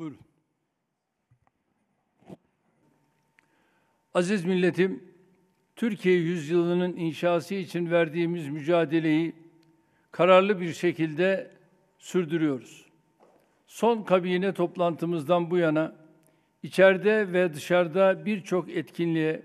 Buyurun. Aziz milletim, Türkiye yüzyılının inşası için verdiğimiz mücadeleyi kararlı bir şekilde sürdürüyoruz. Son kabine toplantımızdan bu yana içeride ve dışarıda birçok etkinliğe,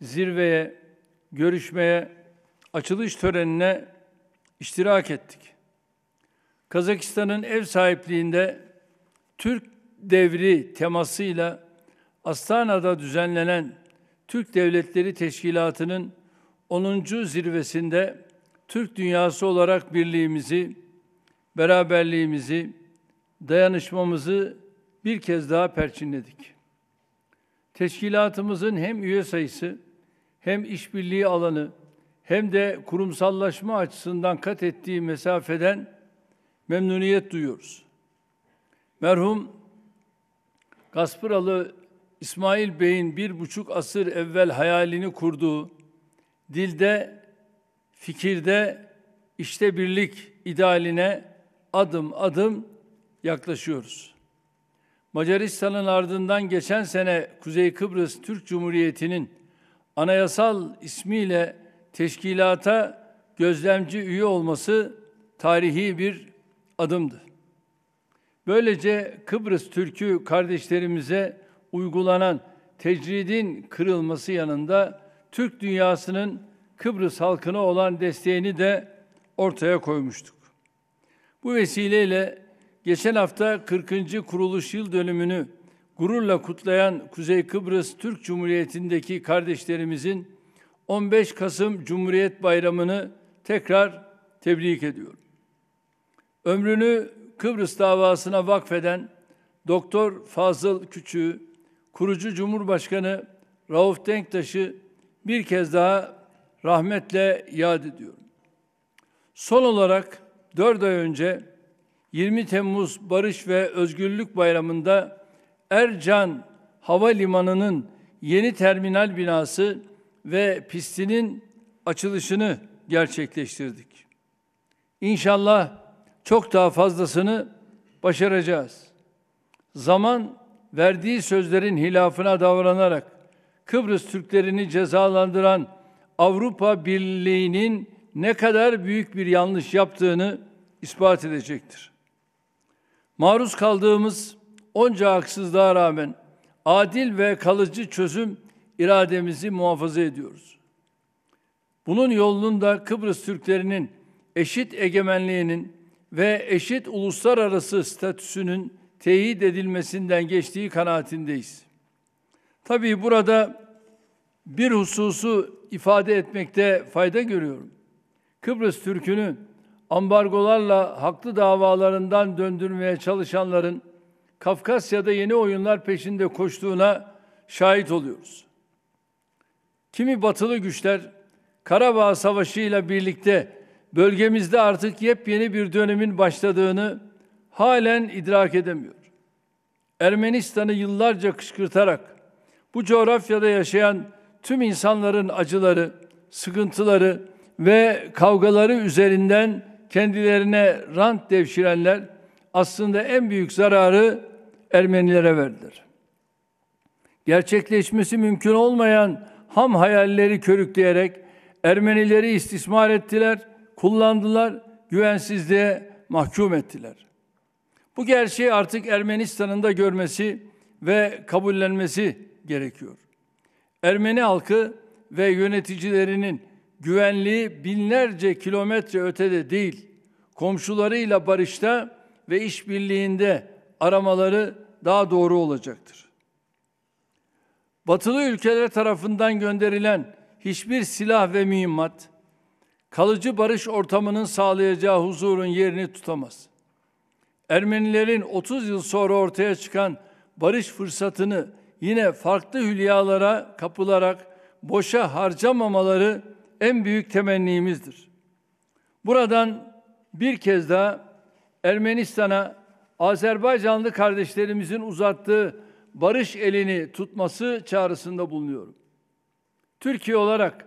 zirveye, görüşmeye, açılış törenine iştirak ettik. Kazakistan'ın ev sahipliğinde Türk devri temasıyla Astana'da düzenlenen Türk Devletleri Teşkilatı'nın 10. zirvesinde Türk dünyası olarak birliğimizi, beraberliğimizi, dayanışmamızı bir kez daha perçinledik. Teşkilatımızın hem üye sayısı, hem işbirliği alanı, hem de kurumsallaşma açısından kat ettiği mesafeden memnuniyet duyuyoruz. Merhum Gaspıralı İsmail Bey'in bir buçuk asır evvel hayalini kurduğu dilde, fikirde, işte birlik idealine adım adım yaklaşıyoruz. Macaristan'ın ardından geçen sene Kuzey Kıbrıs Türk Cumhuriyeti'nin anayasal ismiyle teşkilata gözlemci üye olması tarihi bir adımdı. Böylece Kıbrıs Türk'ü kardeşlerimize uygulanan tecridin kırılması yanında Türk dünyasının Kıbrıs halkına olan desteğini de ortaya koymuştuk. Bu vesileyle geçen hafta 40. kuruluş yıl dönümünü gururla kutlayan Kuzey Kıbrıs Türk Cumhuriyeti'ndeki kardeşlerimizin 15 Kasım Cumhuriyet Bayramı'nı tekrar tebrik ediyorum. Ömrünü Kıbrıs davasına vakfeden Doktor Fazıl Küçüğü, kurucu Cumhurbaşkanı Rauf Denktaş'ı bir kez daha rahmetle yad ediyorum. Son olarak dört ay önce 20 Temmuz Barış ve Özgürlük Bayramı'nda Ercan Havalimanı'nın yeni terminal binası ve pistinin açılışını gerçekleştirdik. İnşallah çok daha fazlasını başaracağız. Zaman verdiği sözlerin hilafına davranarak Kıbrıs Türklerini cezalandıran Avrupa Birliği'nin ne kadar büyük bir yanlış yaptığını ispat edecektir. Maruz kaldığımız onca haksızlığa rağmen adil ve kalıcı çözüm irademizi muhafaza ediyoruz. Bunun yolunda Kıbrıs Türklerinin eşit egemenliğinin ve eşit uluslararası statüsünün teyit edilmesinden geçtiği kanaatindeyiz. Tabii burada bir hususu ifade etmekte fayda görüyorum. Kıbrıs Türk'ünü ambargolarla haklı davalarından döndürmeye çalışanların Kafkasya'da yeni oyunlar peşinde koştuğuna şahit oluyoruz. Kimi batılı güçler Karabağ Savaşı ile birlikte bölgemizde artık yepyeni bir dönemin başladığını halen idrak edemiyor. Ermenistan'ı yıllarca kışkırtarak bu coğrafyada yaşayan tüm insanların acıları, sıkıntıları ve kavgaları üzerinden kendilerine rant devşirenler aslında en büyük zararı Ermenilere verdiler. Gerçekleşmesi mümkün olmayan ham hayalleri körükleyerek Ermenileri istismar ettiler kullandılar, güvensizliğe mahkum ettiler. Bu gerçeği artık Ermenistan'ın da görmesi ve kabullenmesi gerekiyor. Ermeni halkı ve yöneticilerinin güvenliği binlerce kilometre ötede değil, komşularıyla barışta ve işbirliğinde aramaları daha doğru olacaktır. Batılı ülkeler tarafından gönderilen hiçbir silah ve mühimmat kalıcı barış ortamının sağlayacağı huzurun yerini tutamaz. Ermenilerin 30 yıl sonra ortaya çıkan barış fırsatını yine farklı hülyalara kapılarak boşa harcamamaları en büyük temennimizdir. Buradan bir kez daha Ermenistan'a Azerbaycanlı kardeşlerimizin uzattığı barış elini tutması çağrısında bulunuyorum. Türkiye olarak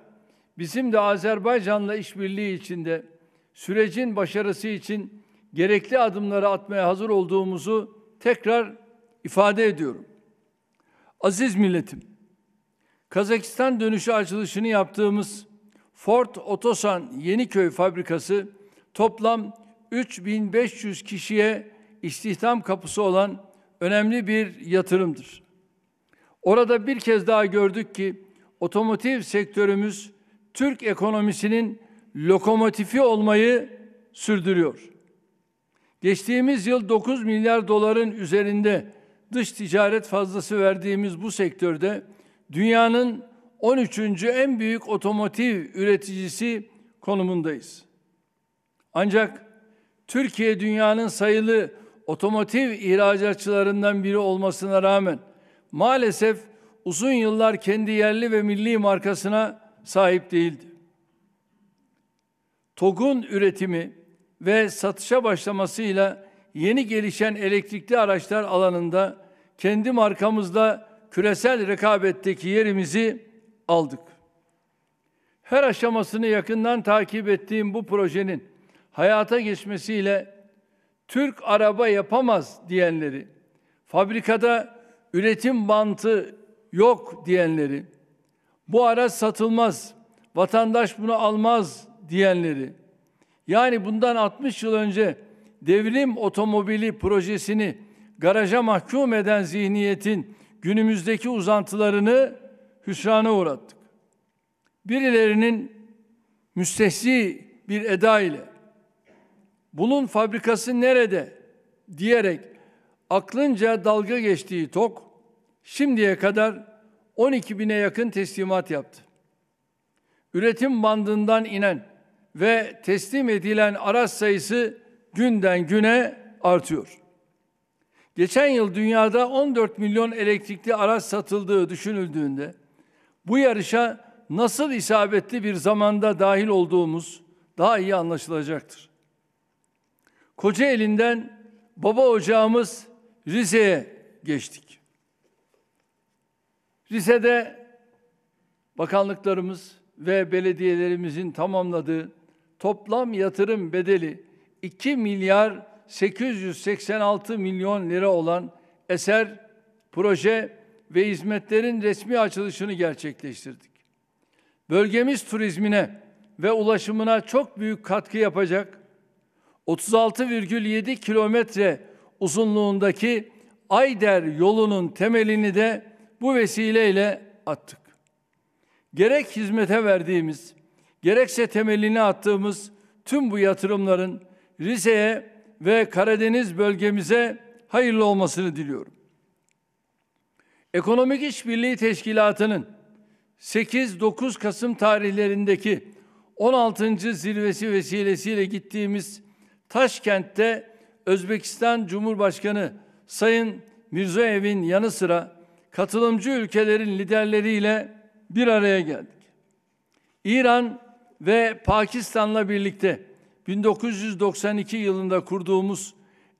Bizim de Azerbaycan'la işbirliği içinde sürecin başarısı için gerekli adımları atmaya hazır olduğumuzu tekrar ifade ediyorum. Aziz milletim, Kazakistan dönüşü açılışını yaptığımız Ford Otosan Yeniköy fabrikası toplam 3500 kişiye istihdam kapısı olan önemli bir yatırımdır. Orada bir kez daha gördük ki otomotiv sektörümüz Türk ekonomisinin lokomotifi olmayı sürdürüyor. Geçtiğimiz yıl 9 milyar doların üzerinde dış ticaret fazlası verdiğimiz bu sektörde dünyanın 13. en büyük otomotiv üreticisi konumundayız. Ancak Türkiye dünyanın sayılı otomotiv ihracatçılarından biri olmasına rağmen maalesef uzun yıllar kendi yerli ve milli markasına sahip değildi. TOG'un üretimi ve satışa başlamasıyla yeni gelişen elektrikli araçlar alanında kendi markamızla küresel rekabetteki yerimizi aldık. Her aşamasını yakından takip ettiğim bu projenin hayata geçmesiyle Türk araba yapamaz diyenleri, fabrikada üretim bantı yok diyenleri, bu araç satılmaz, vatandaş bunu almaz diyenleri, yani bundan 60 yıl önce devrim otomobili projesini garaja mahkum eden zihniyetin günümüzdeki uzantılarını hüsrana uğrattık. Birilerinin müstehsi bir eda ile bunun fabrikası nerede diyerek aklınca dalga geçtiği TOK şimdiye kadar 12 bine yakın teslimat yaptı. Üretim bandından inen ve teslim edilen araç sayısı günden güne artıyor. Geçen yıl dünyada 14 milyon elektrikli araç satıldığı düşünüldüğünde bu yarışa nasıl isabetli bir zamanda dahil olduğumuz daha iyi anlaşılacaktır. Koca elinden baba ocağımız Rize'ye geçtik. Rize'de bakanlıklarımız ve belediyelerimizin tamamladığı toplam yatırım bedeli 2 milyar 886 milyon lira olan eser, proje ve hizmetlerin resmi açılışını gerçekleştirdik. Bölgemiz turizmine ve ulaşımına çok büyük katkı yapacak 36,7 kilometre uzunluğundaki Ayder yolunun temelini de bu vesileyle attık. Gerek hizmete verdiğimiz, gerekse temelini attığımız tüm bu yatırımların Rize'ye ve Karadeniz bölgemize hayırlı olmasını diliyorum. Ekonomik İşbirliği Teşkilatı'nın 8-9 Kasım tarihlerindeki 16. zirvesi vesilesiyle gittiğimiz Taşkent'te Özbekistan Cumhurbaşkanı Sayın Mirzoev'in yanı sıra katılımcı ülkelerin liderleriyle bir araya geldik. İran ve Pakistan'la birlikte 1992 yılında kurduğumuz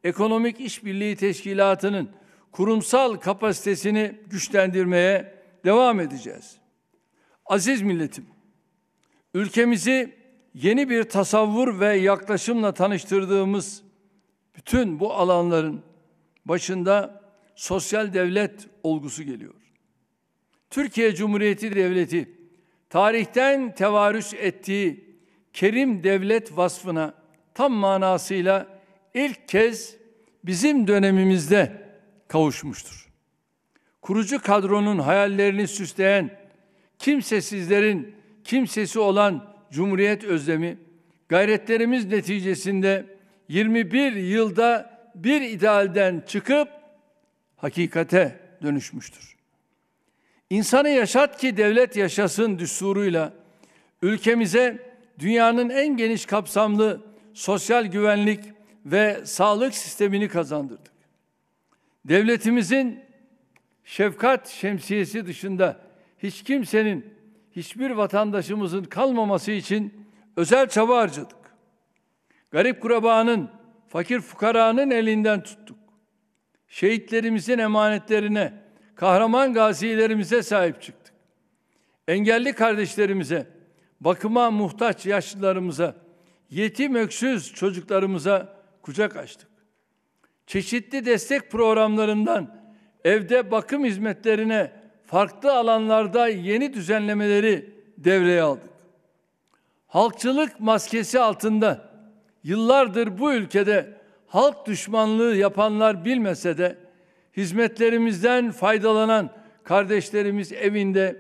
Ekonomik İşbirliği Teşkilatı'nın kurumsal kapasitesini güçlendirmeye devam edeceğiz. Aziz milletim, ülkemizi yeni bir tasavvur ve yaklaşımla tanıştırdığımız bütün bu alanların başında sosyal devlet olgusu geliyor. Türkiye Cumhuriyeti Devleti tarihten tevarüs ettiği kerim devlet vasfına tam manasıyla ilk kez bizim dönemimizde kavuşmuştur. Kurucu kadronun hayallerini süsleyen kimsesizlerin kimsesi olan Cumhuriyet özlemi gayretlerimiz neticesinde 21 yılda bir idealden çıkıp hakikate dönüşmüştür. İnsanı yaşat ki devlet yaşasın düsturuyla ülkemize dünyanın en geniş kapsamlı sosyal güvenlik ve sağlık sistemini kazandırdık. Devletimizin şefkat şemsiyesi dışında hiç kimsenin, hiçbir vatandaşımızın kalmaması için özel çaba harcadık. Garip kurabağının, fakir fukaranın elinden tuttuk şehitlerimizin emanetlerine, kahraman gazilerimize sahip çıktık. Engelli kardeşlerimize, bakıma muhtaç yaşlılarımıza, yetim öksüz çocuklarımıza kucak açtık. Çeşitli destek programlarından evde bakım hizmetlerine farklı alanlarda yeni düzenlemeleri devreye aldık. Halkçılık maskesi altında yıllardır bu ülkede halk düşmanlığı yapanlar bilmese de hizmetlerimizden faydalanan kardeşlerimiz evinde,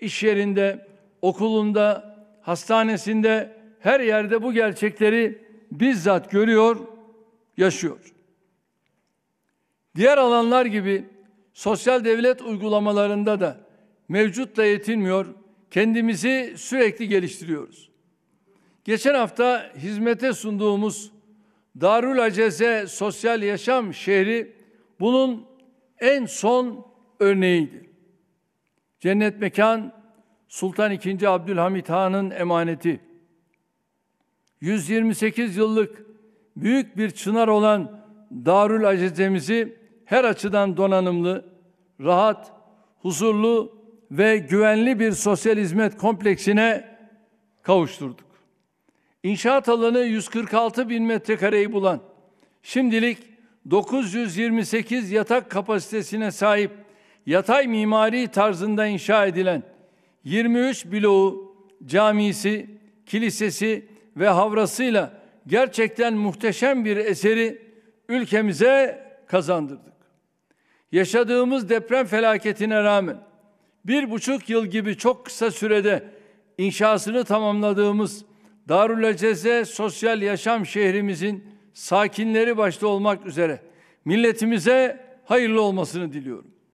iş yerinde, okulunda, hastanesinde her yerde bu gerçekleri bizzat görüyor, yaşıyor. Diğer alanlar gibi sosyal devlet uygulamalarında da mevcutla yetinmiyor, kendimizi sürekli geliştiriyoruz. Geçen hafta hizmete sunduğumuz Darül Aceze Sosyal Yaşam Şehri bunun en son örneğidir. Cennet mekan Sultan II. Abdülhamit Han'ın emaneti. 128 yıllık büyük bir çınar olan Darül Acezemizi her açıdan donanımlı, rahat, huzurlu ve güvenli bir sosyal hizmet kompleksine kavuşturduk. İnşaat alanı 146 bin metrekareyi bulan, şimdilik 928 yatak kapasitesine sahip, yatay mimari tarzında inşa edilen 23 bloğu, camisi, kilisesi ve havrasıyla gerçekten muhteşem bir eseri ülkemize kazandırdık. Yaşadığımız deprem felaketine rağmen bir buçuk yıl gibi çok kısa sürede inşasını tamamladığımız Darül Aceze sosyal yaşam şehrimizin sakinleri başta olmak üzere milletimize hayırlı olmasını diliyorum.